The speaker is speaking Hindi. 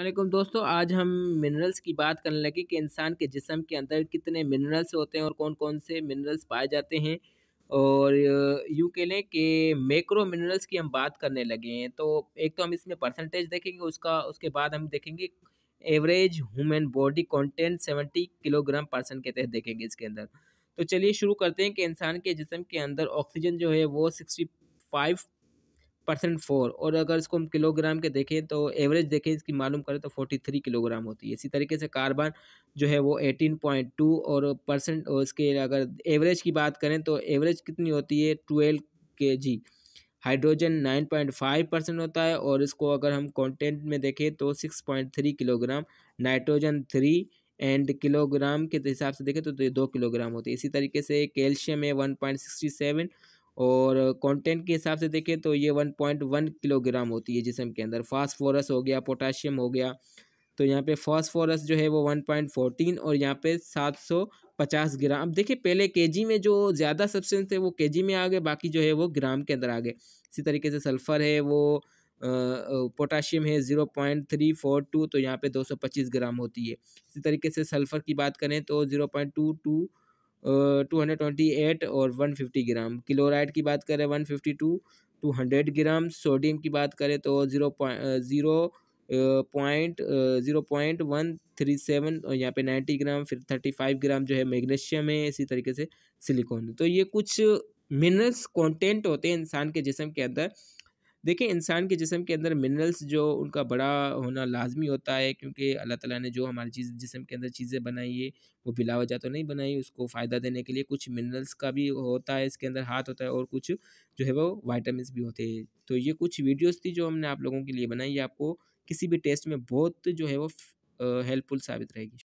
अल्लाम दोस्तों आज हम मिनरल्स की बात करने लगे कि इंसान के जिसम के अंदर कितने मिनरल्स होते हैं और कौन कौन से मिनरल्स पाए जाते हैं और यूँ कह लें कि मैक्रो मिनरल्स की हम बात करने लगे हैं तो एक तो हम इसमें परसेंटेज देखेंगे उसका उसके बाद हम देखेंगे average human body content seventy kilogram percent के तहत देखेंगे इसके अंदर तो चलिए शुरू करते हैं कि इंसान के जिसम के अंदर ऑक्सीजन जो है वो सिक्सटी फाइव परसेंट फोर और अगर इसको हम किलोग्राम के देखें तो एवरेज देखें इसकी मालूम करें तो फोर्टी थ्री किलोग्राम होती है इसी तरीके से कार्बन जो है वो एटीन पॉइंट टू और परसेंट इसके अगर एवरेज की बात करें तो एवरेज कितनी होती है twelve K G hydrogen nine point five percent होता है और इसको अगर हम कॉन्टेंट में देखें तो six point three kilogram nitrogen three and kilogram के हिसाब से देखें तो, तो दो किलोग्राम होती है इसी तरीके से कैल्शियम है वन पॉइंट सिक्सटी सेवन और कंटेंट के हिसाब से देखें तो ये 1.1 किलोग्राम होती है जिसम के अंदर फास्फोरस हो गया पोटाशियम हो गया तो यहाँ पे फास्फोरस जो है वो 1.14 और यहाँ पे 750 ग्राम देखिए पहले केजी में जो ज़्यादा सब्सटेंस है वो केजी में आ गए बाकी जो है वो ग्राम के अंदर आ गए इसी तरीके से सल्फ़र है वो पोटाशियम है zero point three four two तो यहाँ पे पच्चीस ग्राम होती है इसी तरीके से सल्फ़र की बात करें तो zero point two two two hundred twenty eight और वन फिफ्टी ग्राम क्लोराइड की बात करें one fifty two two hundred gram sodium की बात करें तो zero zero point zero point one three seven और यहाँ पे नाइन्टी ग्राम फिर थर्टी फाइव ग्राम जो है मैग्नीशियम है इसी तरीके से सिलिकॉन तो ये कुछ मिनरल्स कंटेंट होते हैं इंसान के जिसम के अंदर देखिए इंसान के जिसम के अंदर मिनरल्स जो उनका बड़ा होना लाजमी होता है क्योंकि अल्लाह ताला ने जो हमारे चीज़ जिसम के अंदर चीज़ें बनाई है वो बिला वजह तो नहीं बनाई उसको फ़ायदा देने के लिए कुछ मिनरल्स का भी होता है इसके अंदर हाथ होता है और कुछ जो है वो वाइटामस भी होते हैं तो ये कुछ वीडियोज़ थी जो हमने आप लोगों के लिए बनाई आपको किसी भी टेस्ट में बहुत जो है वो हेल्पफुल साबित रहेगी